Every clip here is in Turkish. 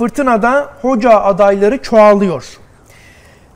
fırtınada hoca adayları çoğalıyor.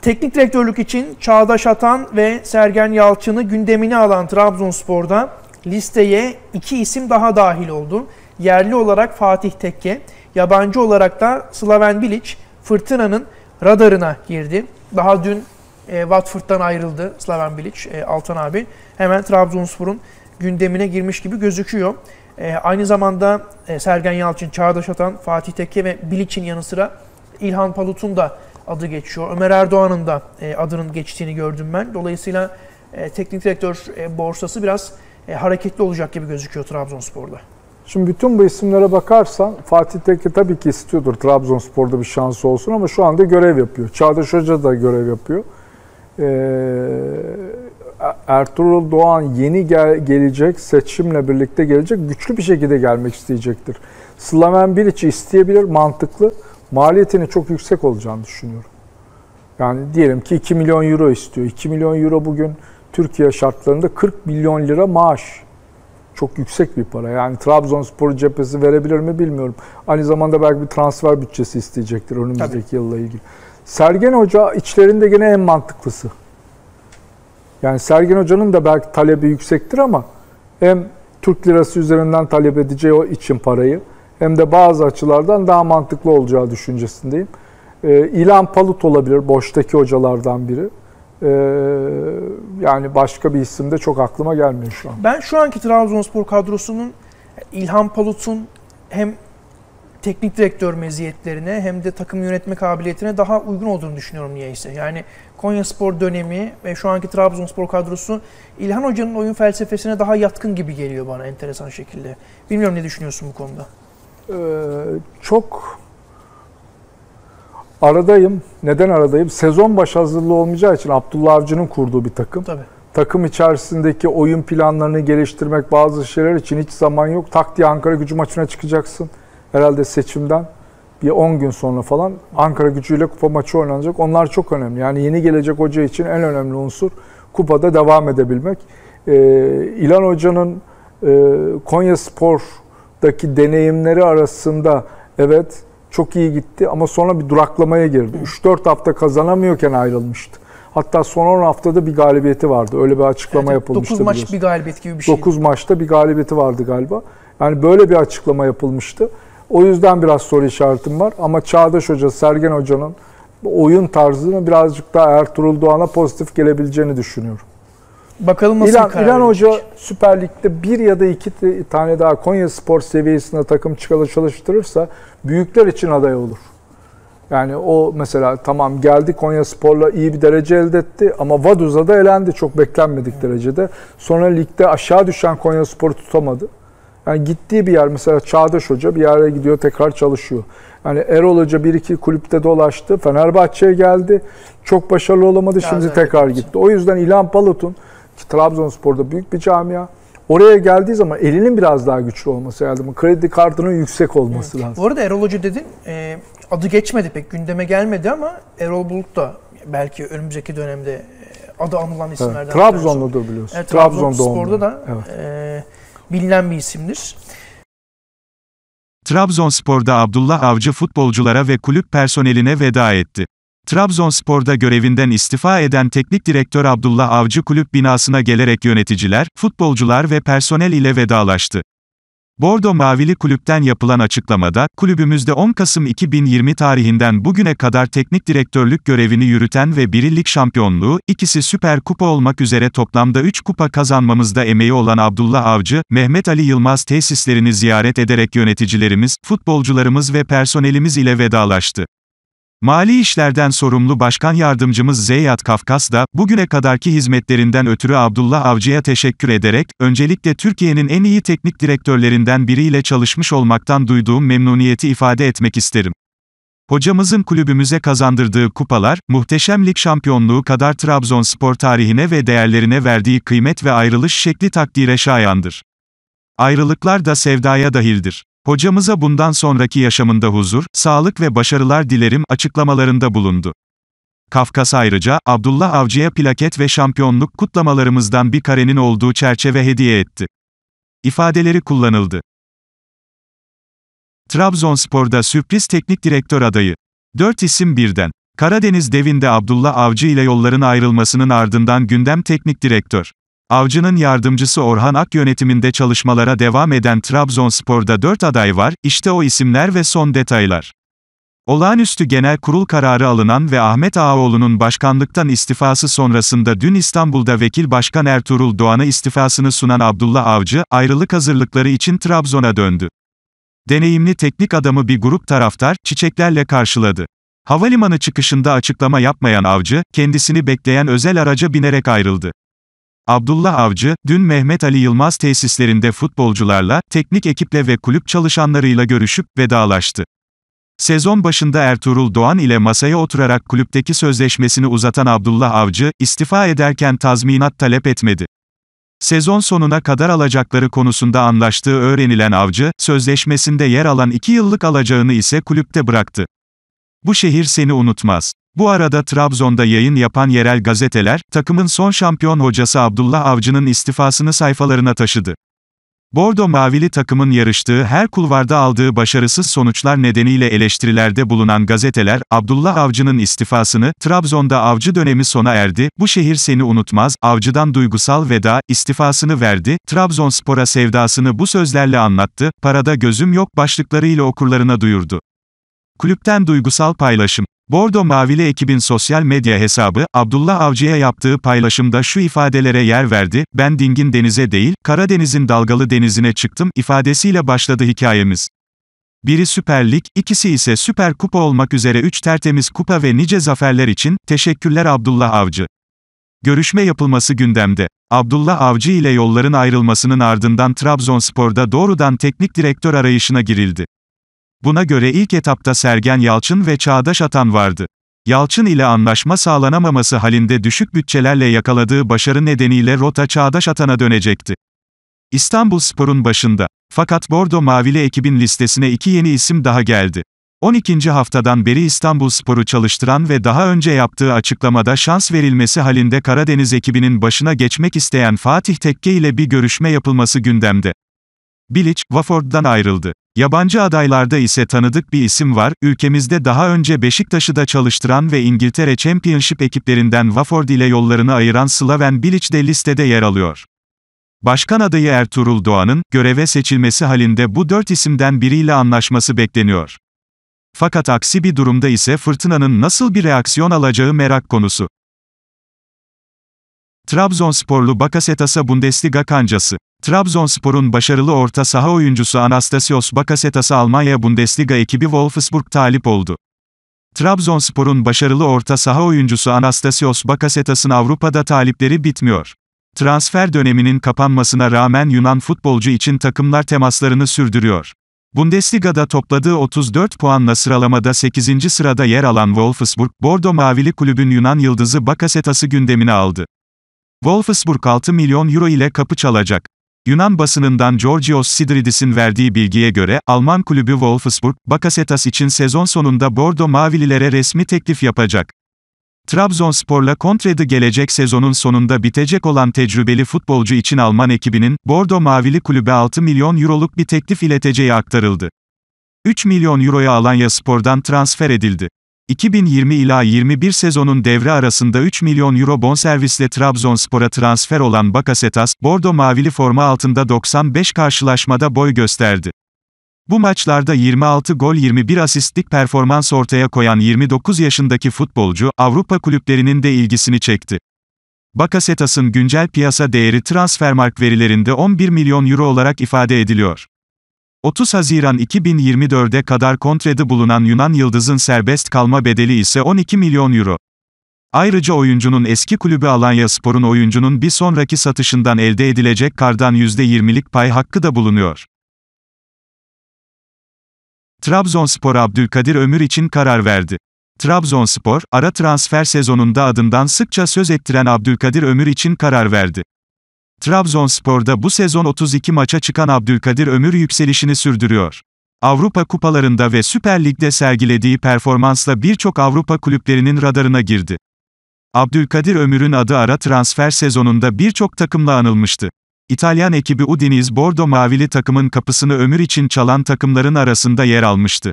Teknik direktörlük için Çağdaş Atan ve Sergen Yalçın'ı gündemine alan Trabzonspor'da listeye iki isim daha dahil oldu. Yerli olarak Fatih Tekke, yabancı olarak da Slaven Bilic fırtınanın radarına girdi. Daha dün e, Watford'dan ayrıldı Slaven Bilic, e, Altan abi. Hemen Trabzonspor'un gündemine girmiş gibi gözüküyor. E, aynı zamanda e, Sergen Yalçın, Çağdaş Atan, Fatih Tekke ve Bilic'in yanı sıra İlhan Palut'un da adı geçiyor. Ömer Erdoğan'ın da e, adının geçtiğini gördüm ben. Dolayısıyla e, teknik direktör e, borsası biraz e, hareketli olacak gibi gözüküyor Trabzonspor'da. Şimdi bütün bu isimlere bakarsan Fatih Tekke tabii ki istiyordur Trabzonspor'da bir şansı olsun ama şu anda görev yapıyor. Çağdaş Hoca da görev yapıyor. Ee, Er- Ertuğrul Doğan yeni gel gelecek, seçimle birlikte gelecek, güçlü bir şekilde gelmek isteyecektir. Slaven Bilic isteyebilir, mantıklı. Maliyetini çok yüksek olacağını düşünüyorum. Yani diyelim ki 2 milyon euro istiyor. 2 milyon euro bugün Türkiye şartlarında 40 milyon lira maaş. Çok yüksek bir para. Yani Trabzonspor cephesi verebilir mi bilmiyorum. Aynı zamanda belki bir transfer bütçesi isteyecektir önümüzdeki Tabii. yılla ilgili. Sergen Hoca içlerinde gene en mantıklısı. Yani Sergin Hoca'nın da belki talebi yüksektir ama hem Türk lirası üzerinden talep edeceği o için parayı hem de bazı açılardan daha mantıklı olacağı düşüncesindeyim. E, ee, İlan Palut olabilir boştaki hocalardan biri. E, yani başka bir isim de çok aklıma gelmiyor şu an. Ben şu anki Trabzonspor kadrosunun İlhan Palut'un hem teknik direktör meziyetlerine hem de takım yönetme kabiliyetine daha uygun olduğunu düşünüyorum niyeyse. Yani Konyaspor dönemi ve şu anki Trabzonspor kadrosu İlhan Hoca'nın oyun felsefesine daha yatkın gibi geliyor bana enteresan şekilde. Bilmiyorum ne düşünüyorsun bu konuda? Ee, çok aradayım. Neden aradayım? Sezon baş hazırlığı olmayacağı için Abdullah Avcı'nın kurduğu bir takım. Tabii. Takım içerisindeki oyun planlarını geliştirmek bazı şeyler için hiç zaman yok. Tak diye Ankara gücü maçına çıkacaksın herhalde seçimden bir 10 gün sonra falan Ankara gücüyle kupa maçı oynanacak. Onlar çok önemli. Yani yeni gelecek hoca için en önemli unsur kupada devam edebilmek. Ee, İlan Hoca'nın e, Konya Spor'daki deneyimleri arasında evet çok iyi gitti ama sonra bir duraklamaya girdi. 3-4 hafta kazanamıyorken ayrılmıştı. Hatta son 10 haftada bir galibiyeti vardı. Öyle bir açıklama evet, yapılmıştı. 9 maç bir galibiyet gibi bir şey. 9 maçta bir galibiyeti vardı galiba. Yani böyle bir açıklama yapılmıştı. O yüzden biraz soru işaretim var. Ama Çağdaş Hoca, Sergen Hoca'nın oyun tarzını birazcık daha Ertuğrul Doğan'a pozitif gelebileceğini düşünüyorum. Bakalım nasıl İlan, karar İlan Hoca Süper Lig'de bir ya da iki tane daha Konya Spor seviyesinde takım çıkalı çalıştırırsa büyükler için aday olur. Yani o mesela tamam geldi Konya Spor'la iyi bir derece elde etti ama Vaduz'a da elendi çok beklenmedik derecede. Sonra ligde aşağı düşen Konya Spor'u tutamadı. Yani gittiği bir yer mesela Çağdaş Hoca bir yere gidiyor tekrar çalışıyor. Yani Erol Hoca bir iki kulüpte dolaştı. Fenerbahçe'ye geldi. Çok başarılı olamadı. Şimdi tekrar gitti. O yüzden İlhan Palut'un ki Trabzonspor'da büyük bir camia. Oraya geldiği zaman elinin biraz daha güçlü olması lazım. Kredi kartının yüksek olması lazım. Bu arada Erol Hoca dedin e, adı geçmedi pek gündeme gelmedi ama Erol Bulut da belki önümüzdeki dönemde e, adı anılan isimlerden. Evet, Trabzonludur biliyorsun. Evet, Trabzon, Trabzon doğumlu. Spor'da da evet. e, bilinen bir isimdir. Trabzonspor'da Abdullah Avcı futbolculara ve kulüp personeline veda etti. Trabzonspor'da görevinden istifa eden teknik direktör Abdullah Avcı kulüp binasına gelerek yöneticiler, futbolcular ve personel ile vedalaştı. Bordo Mavili Kulüp'ten yapılan açıklamada, kulübümüzde 10 Kasım 2020 tarihinden bugüne kadar teknik direktörlük görevini yürüten ve biri şampiyonluğu, ikisi Süper Kupa olmak üzere toplamda 3 kupa kazanmamızda emeği olan Abdullah Avcı, Mehmet Ali Yılmaz tesislerini ziyaret ederek yöneticilerimiz, futbolcularımız ve personelimiz ile vedalaştı. Mali işlerden sorumlu Başkan Yardımcımız Zeyyat Kafkas da, bugüne kadarki hizmetlerinden ötürü Abdullah Avcı'ya teşekkür ederek, öncelikle Türkiye'nin en iyi teknik direktörlerinden biriyle çalışmış olmaktan duyduğum memnuniyeti ifade etmek isterim. Hocamızın kulübümüze kazandırdığı kupalar, muhteşem lig şampiyonluğu kadar Trabzonspor tarihine ve değerlerine verdiği kıymet ve ayrılış şekli takdire şayandır. Ayrılıklar da sevdaya dahildir. Hocamıza bundan sonraki yaşamında huzur, sağlık ve başarılar dilerim açıklamalarında bulundu. Kafkas ayrıca, Abdullah Avcı'ya plaket ve şampiyonluk kutlamalarımızdan bir karenin olduğu çerçeve hediye etti. İfadeleri kullanıldı. Trabzonspor'da sürpriz teknik direktör adayı. Dört isim birden. Karadeniz devinde Abdullah Avcı ile yolların ayrılmasının ardından gündem teknik direktör. Avcı'nın yardımcısı Orhan Ak yönetiminde çalışmalara devam eden Trabzonspor'da 4 aday var, işte o isimler ve son detaylar. Olağanüstü Genel Kurul kararı alınan ve Ahmet Ağaoğlu'nun başkanlıktan istifası sonrasında dün İstanbul'da Vekil Başkan Ertuğrul Doğan'a istifasını sunan Abdullah Avcı, ayrılık hazırlıkları için Trabzon'a döndü. Deneyimli teknik adamı bir grup taraftar, çiçeklerle karşıladı. Havalimanı çıkışında açıklama yapmayan Avcı, kendisini bekleyen özel araca binerek ayrıldı. Abdullah Avcı, dün Mehmet Ali Yılmaz tesislerinde futbolcularla, teknik ekiple ve kulüp çalışanlarıyla görüşüp vedalaştı. Sezon başında Ertuğrul Doğan ile masaya oturarak kulüpteki sözleşmesini uzatan Abdullah Avcı, istifa ederken tazminat talep etmedi. Sezon sonuna kadar alacakları konusunda anlaştığı öğrenilen Avcı, sözleşmesinde yer alan 2 yıllık alacağını ise kulüpte bıraktı. Bu şehir seni unutmaz. Bu arada Trabzon'da yayın yapan yerel gazeteler, takımın son şampiyon hocası Abdullah Avcı'nın istifasını sayfalarına taşıdı. Bordo Mavili takımın yarıştığı her kulvarda aldığı başarısız sonuçlar nedeniyle eleştirilerde bulunan gazeteler, Abdullah Avcı'nın istifasını, Trabzon'da Avcı dönemi sona erdi, bu şehir seni unutmaz, Avcı'dan duygusal veda, istifasını verdi, Trabzonspor'a sevdasını bu sözlerle anlattı, parada gözüm yok başlıklarıyla okurlarına duyurdu. Kulüpten duygusal paylaşım Bordo Mavili ekibin sosyal medya hesabı, Abdullah Avcı'ya yaptığı paylaşımda şu ifadelere yer verdi, ben dingin denize değil, Karadeniz'in dalgalı denizine çıktım ifadesiyle başladı hikayemiz. Biri Süper Lig, ikisi ise Süper Kupa olmak üzere 3 tertemiz kupa ve nice zaferler için, teşekkürler Abdullah Avcı. Görüşme yapılması gündemde. Abdullah Avcı ile yolların ayrılmasının ardından Trabzonspor'da doğrudan teknik direktör arayışına girildi. Buna göre ilk etapta Sergen Yalçın ve Çağdaş Atan vardı. Yalçın ile anlaşma sağlanamaması halinde düşük bütçelerle yakaladığı başarı nedeniyle rota Çağdaş Atan'a dönecekti. İstanbul Spor'un başında. Fakat Bordo Mavili ekibin listesine iki yeni isim daha geldi. 12. haftadan beri İstanbul Spor'u çalıştıran ve daha önce yaptığı açıklamada şans verilmesi halinde Karadeniz ekibinin başına geçmek isteyen Fatih Tekke ile bir görüşme yapılması gündemde. Bilic, Wofford'dan ayrıldı. Yabancı adaylarda ise tanıdık bir isim var, ülkemizde daha önce Beşiktaş'ı da çalıştıran ve İngiltere Championship ekiplerinden Watford ile yollarını ayıran Slaven Bilic de listede yer alıyor. Başkan adayı Ertuğrul Doğan'ın, göreve seçilmesi halinde bu dört isimden biriyle anlaşması bekleniyor. Fakat aksi bir durumda ise fırtınanın nasıl bir reaksiyon alacağı merak konusu. Trabzonsporlu Bakasetas'a Bundesliga kancası Trabzonspor'un başarılı orta saha oyuncusu Anastasios Bakasetas'a Almanya Bundesliga ekibi Wolfsburg talip oldu. Trabzonspor'un başarılı orta saha oyuncusu Anastasios Bakasetas'ın Avrupa'da talipleri bitmiyor. Transfer döneminin kapanmasına rağmen Yunan futbolcu için takımlar temaslarını sürdürüyor. Bundesliga'da topladığı 34 puanla sıralamada 8. sırada yer alan Wolfsburg, Bordo Mavili kulübün Yunan yıldızı Bakasetas'ı gündemine aldı. Wolfsburg 6 milyon euro ile kapı çalacak. Yunan basınından Georgios Sidridis'in verdiği bilgiye göre, Alman kulübü Wolfsburg, Bakasetas için sezon sonunda Bordo Mavililere resmi teklif yapacak. Trabzonspor'la Kontre'de gelecek sezonun sonunda bitecek olan tecrübeli futbolcu için Alman ekibinin, Bordo Mavili kulübe 6 milyon euroluk bir teklif ileteceği aktarıldı. 3 milyon euroya Alanya Spor'dan transfer edildi. 2020 ila 21 sezonun devre arasında 3 milyon euro bonservisle Trabzonspor'a transfer olan Bakasetas, Bordo mavili forma altında 95 karşılaşmada boy gösterdi. Bu maçlarda 26 gol 21 asistlik performans ortaya koyan 29 yaşındaki futbolcu, Avrupa kulüplerinin de ilgisini çekti. Bakasetas'ın güncel piyasa değeri transfermark verilerinde 11 milyon euro olarak ifade ediliyor. 30 Haziran 2024'e kadar kontrede bulunan Yunan Yıldız'ın serbest kalma bedeli ise 12 milyon euro. Ayrıca oyuncunun eski kulübü Alanya Spor'un oyuncunun bir sonraki satışından elde edilecek kardan %20'lik pay hakkı da bulunuyor. Trabzonspor Abdülkadir Ömür için karar verdi. Trabzonspor, ara transfer sezonunda adından sıkça söz ettiren Abdülkadir Ömür için karar verdi. Trabzonspor'da bu sezon 32 maça çıkan Abdülkadir Ömür yükselişini sürdürüyor. Avrupa kupalarında ve Süper Lig'de sergilediği performansla birçok Avrupa kulüplerinin radarına girdi. Abdülkadir Ömür'ün adı ara transfer sezonunda birçok takımla anılmıştı. İtalyan ekibi Udinese Bordo Mavili takımın kapısını Ömür için çalan takımların arasında yer almıştı.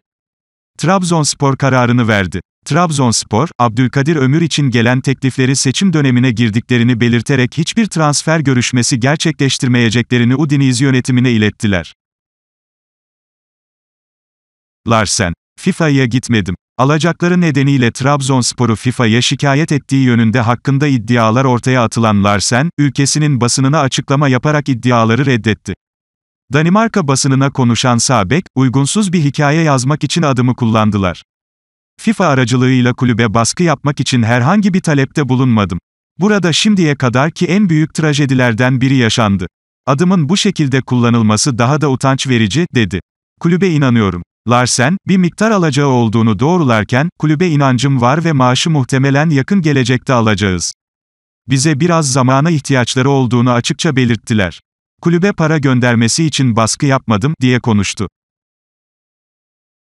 Trabzonspor kararını verdi. Trabzonspor, Abdülkadir Ömür için gelen teklifleri seçim dönemine girdiklerini belirterek hiçbir transfer görüşmesi gerçekleştirmeyeceklerini Udinese yönetimine ilettiler. Larsen, FIFA'ya gitmedim. Alacakları nedeniyle Trabzonspor'u FIFA'ya şikayet ettiği yönünde hakkında iddialar ortaya atılan Larsen, ülkesinin basınına açıklama yaparak iddiaları reddetti. Danimarka basınına konuşan Sabek, uygunsuz bir hikaye yazmak için adımı kullandılar. FIFA aracılığıyla kulübe baskı yapmak için herhangi bir talepte bulunmadım. Burada şimdiye kadar ki en büyük trajedilerden biri yaşandı. Adımın bu şekilde kullanılması daha da utanç verici, dedi. Kulübe inanıyorum. Larsen, bir miktar alacağı olduğunu doğrularken, kulübe inancım var ve maaşı muhtemelen yakın gelecekte alacağız. Bize biraz zamana ihtiyaçları olduğunu açıkça belirttiler. Kulübe para göndermesi için baskı yapmadım, diye konuştu.